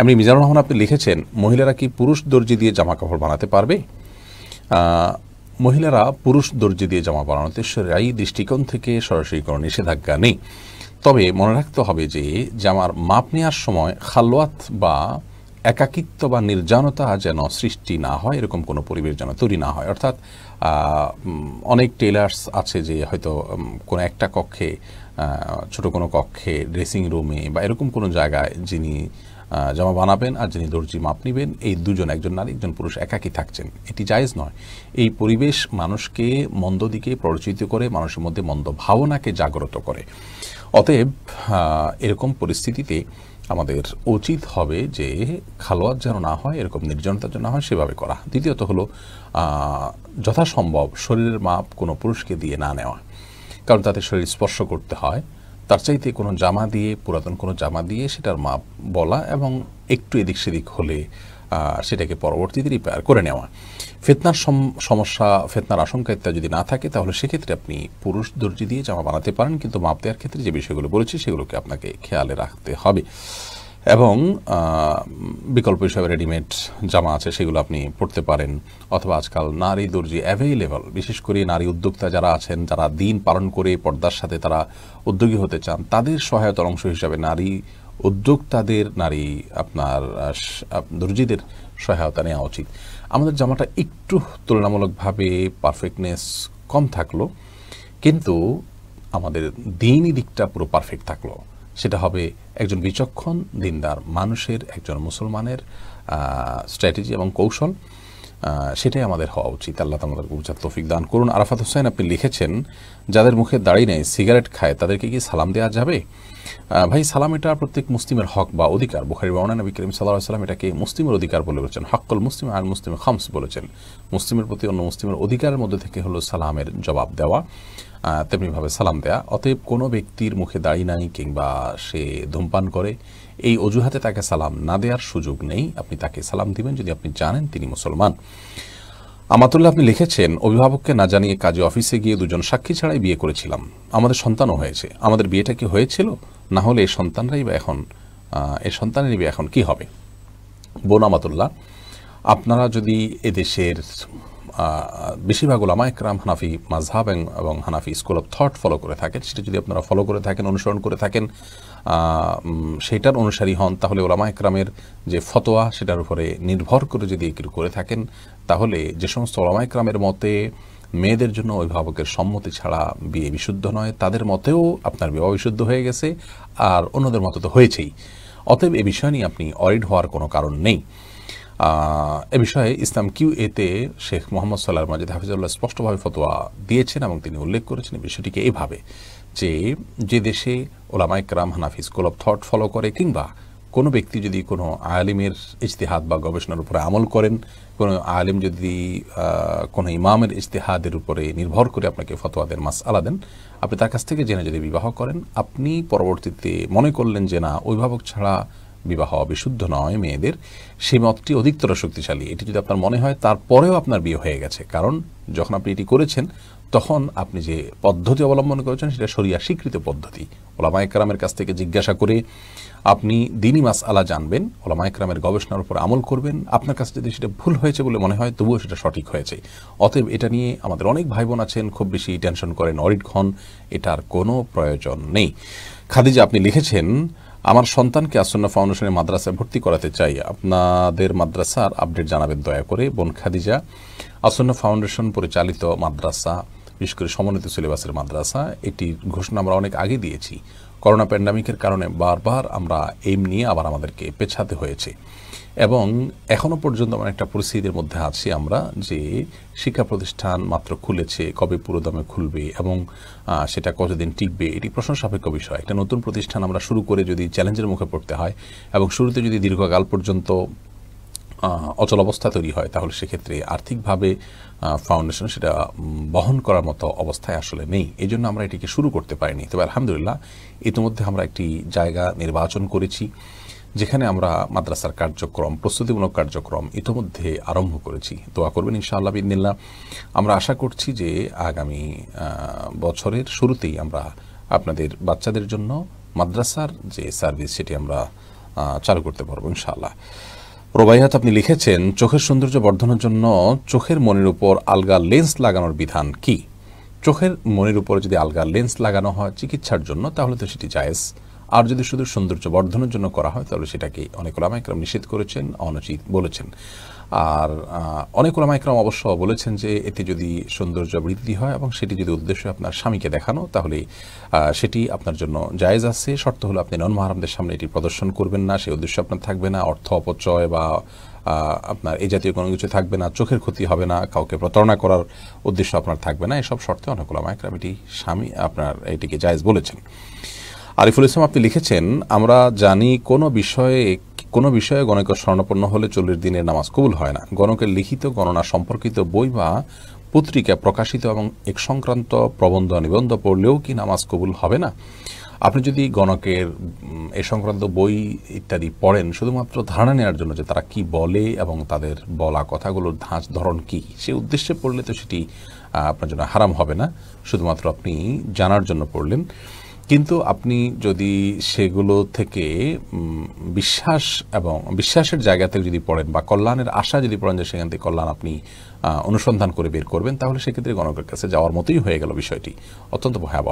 এমনি মিজানুর রহমান আপনি লিখেছেন মহিলারা কি পুরুষ দর্জি দিয়ে জামা কাপড় বানাতে পারবে মহিলারা পুরুষ দর্জি দিয়ে জামা বানানোতে সেরাই দৃষ্টিকোণ থেকে সরাসরি কোনো নিষেধাজ্ঞা নেই তবে মনে রাখতে হবে যে জামার মাপ নেওয়ার সময় খালোয়াত বা একাকিত্ব বা নির্জনতা যেন সৃষ্টি না হয় এরকম কোনো পরিবেশ যেন তৈরি না হয় অর্থাৎ অনেক টেলার্স আছে যে হয়তো কোনো একটা কক্ষে ছোট কোনো কক্ষে ড্রেসিং রুমে বা এরকম কোনো জায়গায় যিনি জামা বানাবেন আর যিনি দর্জি মাপ নিবেন এই দুজন একজন নারী একজন পুরুষ একাকি থাকছেন এটি জায়েজ নয় এই পরিবেশ মানুষকে মন্দ দিকে প্ররোচিত করে মানুষের মধ্যে মন্দ ভাবনাকে জাগ্রত করে অতএব এরকম পরিস্থিতিতে আমাদের উচিত হবে যে খালোয়াত যেন না হয় এরকম নির্জনতা যেন না হয় সেভাবে করা দ্বিতীয়ত হলো যথাসম্ভব শরীরের মাপ কোনো পুরুষকে দিয়ে না নেওয়া কারণ তাতে শরীর স্পর্শ করতে হয় তার চাইতে কোনো জামা দিয়ে পুরাতন কোনো জামা দিয়ে সেটার মাপ বলা এবং একটু এদিক সেদিক হলে সেটাকে পরবর্তীতে রিপেয়ার করে নেওয়া ফেতনার সমস্যা ফেতনার আশঙ্কা ইত্যাদি যদি না থাকে তাহলে সেক্ষেত্রে আপনি পুরুষ দর্জি দিয়ে জামা বানাতে পারেন কিন্তু মাপ দেওয়ার ক্ষেত্রে যে বিষয়গুলো বলেছি সেগুলোকে আপনাকে খেয়ালে রাখতে হবে এবং বিকল্প হিসাবে রেডিমেড জামা আছে সেগুলো আপনি পড়তে পারেন অথবা আজকাল নারী দর্জি অ্যাভেইলেবল বিশেষ করে নারী উদ্যোক্তা যারা আছেন যারা দিন পালন করে পর্দার সাথে তারা উদ্যোগী হতে চান তাদের সহায়তার অংশ হিসাবে নারী উদ্যোক্তাদের নারী আপনার দর্জিদের সহায়তা নেওয়া উচিত আমাদের জামাটা একটু তুলনামূলকভাবে পারফেক্টনেস কম থাকলো কিন্তু আমাদের দিনই দিকটা পুরো পারফেক্ট থাকলো সেটা হবে একজন বিচক্ষণ দিনদার মানুষের একজন মুসলমানের স্ট্র্যাটেজি এবং কৌশল সেটাই আমাদের হওয়া উচিত আল্লাহ আমাদের বুঝার তৌফিক দান করুন আরাফাত হোসেন আপনি লিখেছেন যাদের মুখে দাড়ি নেই সিগারেট খায় তাদেরকে কি সালাম দেওয়া যাবে ভাই সালাম এটা প্রত্যেক মুসলিমের হক বা অধিকার বুখারি বর্ণা নবী করিম সাল্লাহ সাল্লাম এটাকে মুসলিমের অধিকার বলে বলেছেন হকল মুসলিম আর মুসলিম খামস বলেছেন মুসলিমের প্রতি অন্য মুসলিমের অধিকারের মধ্যে থেকে হলো সালামের জবাব দেওয়া তেমনিভাবে সালাম দেয়া অতএব কোনো ব্যক্তির মুখে দাড়ি নাই কিংবা সে ধূমপান করে এই অজুহাতে তাকে সালাম না দেওয়ার সুযোগ নেই আপনি তাকে সালাম দিবেন যদি আপনি জানেন তিনি মুসলমান আমাতুল্লাহ আপনি লিখেছেন অভিভাবককে না জানিয়ে কাজে অফিসে গিয়ে দুজন সাক্ষী ছাড়াই বিয়ে করেছিলাম আমাদের সন্তানও হয়েছে আমাদের বিয়েটা কি হয়েছিল না হলে এই সন্তানরাই বা এখন এই সন্তানের বিয়ে এখন কি হবে বোন আমাতুল্লাহ আপনারা যদি এদেশের বেশিরভাগ ওলামা একরাম হানাফি মাঝহাব এবং হানাফি স্কুল অফ থট ফলো করে থাকেন সেটা যদি আপনারা ফলো করে থাকেন অনুসরণ করে থাকেন সেটার অনুসারী হন তাহলে ওলামা একরামের যে ফতোয়া সেটার উপরে নির্ভর করে যদি একটু করে থাকেন তাহলে যে সমস্ত ওলামা একরামের মতে মেয়েদের জন্য অভিভাবকের সম্মতি ছাড়া বিয়ে বিশুদ্ধ নয় তাদের মতেও আপনার বিবাহ বিশুদ্ধ হয়ে গেছে আর অন্যদের মতো তো হয়েছেই অতএব এ বিষয় নিয়ে আপনি অরিড হওয়ার কোনো কারণ নেই এ বিষয়ে ইসলাম কিউ এতে শেখ মোহাম্মদ সাল্লাহ মাজিদ হাফিজুল্লাহ স্পষ্টভাবে ফতোয়া দিয়েছেন এবং তিনি উল্লেখ করেছেন বিষয়টিকে এইভাবে যে যে দেশে ওলামায় রাম হানাফি স্কুল অফ থট ফলো করে কিংবা কোনো ব্যক্তি যদি কোনো আলিমের ইজতেহাদ বা গবেষণার উপরে আমল করেন কোনো আলিম যদি কোনো ইমামের ইজতেহাদের উপরে নির্ভর করে আপনাকে ফতোয়া দেন মাস আলা দেন আপনি তার কাছ থেকে জেনে যদি বিবাহ করেন আপনি পরবর্তীতে মনে করলেন যে না অভিভাবক ছাড়া বিবাহ বিশুদ্ধ নয় মেয়েদের সেই মতটি অধিকতর শক্তিশালী এটি যদি আপনার মনে হয় তারপরেও আপনার বিয়ে হয়ে গেছে কারণ যখন আপনি এটি করেছেন তখন আপনি যে পদ্ধতি অবলম্বন করেছেন সেটা সরিয়া স্বীকৃত পদ্ধতি ওলামা একরামের কাছ থেকে জিজ্ঞাসা করে আপনি দিনই মাস আলা জানবেন ওলামা একরামের গবেষণার উপর আমল করবেন আপনার কাছে যদি সেটা ভুল হয়েছে বলে মনে হয় তবুও সেটা সঠিক হয়েছে অতএব এটা নিয়ে আমাদের অনেক ভাই বোন আছেন খুব বেশি টেনশন করেন অরিট ঘন এটার কোনো প্রয়োজন নেই খাদিজা আপনি লিখেছেন আমার সন্তানকে আসন্ন ফাউন্ডেশনের মাদ্রাসায় ভর্তি করাতে চাই আপনাদের মাদ্রাসার আপডেট জানাবেন দয়া করে বোন খাদিজা আসন্ন ফাউন্ডেশন পরিচালিত মাদ্রাসা বিশেষ করে সমন্বিত সিলেবাসের মাদ্রাসা এটির ঘোষণা আমরা অনেক আগে দিয়েছি করোনা প্যান্ডামিকের কারণে বারবার আমরা এম নিয়ে আবার আমাদেরকে পেছাতে হয়েছে এবং এখনও পর্যন্ত আমার একটা পরিস্থিতির মধ্যে আছি আমরা যে শিক্ষা প্রতিষ্ঠান মাত্র খুলেছে কবে পুরো দামে খুলবে এবং সেটা কতদিন টিকবে এটি প্রশ্ন সাপেক্ষ বিষয় একটা নতুন প্রতিষ্ঠান আমরা শুরু করে যদি চ্যালেঞ্জের মুখে পড়তে হয় এবং শুরুতে যদি দীর্ঘকাল পর্যন্ত অচল অবস্থা তৈরি হয় তাহলে সেক্ষেত্রে আর্থিকভাবে ফাউন্ডেশন সেটা বহন করার মতো অবস্থায় আসলে নেই এই জন্য আমরা এটিকে শুরু করতে পারিনি তবে আলহামদুলিল্লাহ ইতিমধ্যে আমরা একটি জায়গা নির্বাচন করেছি যেখানে আমরা মাদ্রাসার কার্যক্রম প্রস্তুতিমূলক কার্যক্রম ইতোমধ্যে আরম্ভ করেছি দোয়া করবেন ইনশাআল্লাহ বিদিল্লা আমরা আশা করছি যে আগামী বছরের শুরুতেই আমরা আপনাদের বাচ্চাদের জন্য মাদ্রাসার যে সার্ভিস সেটি আমরা চালু করতে পারবো ইনশাআল্লাহ রোবাইহাত আপনি লিখেছেন চোখের সৌন্দর্য বর্ধনের জন্য চোখের মনের উপর আলগা লেন্স লাগানোর বিধান কি চোখের মনের উপর যদি আলগা লেন্স লাগানো হয় চিকিৎসার জন্য তাহলে তো সেটি জায়েজ আর যদি শুধু সৌন্দর্য বর্ধনের জন্য করা হয় তাহলে সেটাকে অনেক ওলামা নিষেধ করেছেন অনুচিত বলেছেন আর অনেক ওলামা অবশ্য বলেছেন যে এতে যদি সৌন্দর্য বৃদ্ধি হয় এবং সেটি যদি উদ্দেশ্য আপনার স্বামীকে দেখানো তাহলে সেটি আপনার জন্য জায়েজ আছে শর্ত হলো আপনি নন মহারামদের সামনে এটি প্রদর্শন করবেন না সেই উদ্দেশ্য আপনার থাকবে না অর্থ অপচয় বা আপনার এই জাতীয় কোনো কিছু থাকবে না চোখের ক্ষতি হবে না কাউকে প্রতারণা করার উদ্দেশ্য আপনার থাকবে না এসব শর্তে অনেক ওলামা এটি স্বামী আপনার এটিকে জায়েজ বলেছেন আরিফুল ইসলাম আপনি লিখেছেন আমরা জানি কোনো বিষয়ে কোনো বিষয়ে গণকের স্বর্ণপন্ন হলে চল্লিশ দিনের নামাজ কবুল হয় না গণকের লিখিত গণনা সম্পর্কিত বই বা পত্রিকা প্রকাশিত এবং এক সংক্রান্ত প্রবন্ধ নিবন্ধ পড়লেও কি নামাজ কবুল হবে না আপনি যদি গণকের এ সংক্রান্ত বই ইত্যাদি পড়েন শুধুমাত্র ধারণা নেওয়ার জন্য যে তারা কি বলে এবং তাদের বলা কথাগুলোর ধাঁচ ধরন কি সে উদ্দেশ্যে পড়লে তো সেটি আপনার জন্য হারাম হবে না শুধুমাত্র আপনি জানার জন্য পড়লেন কিন্তু আপনি যদি সেগুলো থেকে বিশ্বাস এবং বিশ্বাসের জায়গাতে যদি পড়েন বা কল্যাণের আশা যদি পড়েন যে সেখান থেকে কল্যাণ আপনি অনুসন্ধান করে বের করবেন তাহলে সেক্ষেত্রে গণকের কাছে যাওয়ার মতোই হয়ে গেল বিষয়টি অত্যন্ত ভয়াবহ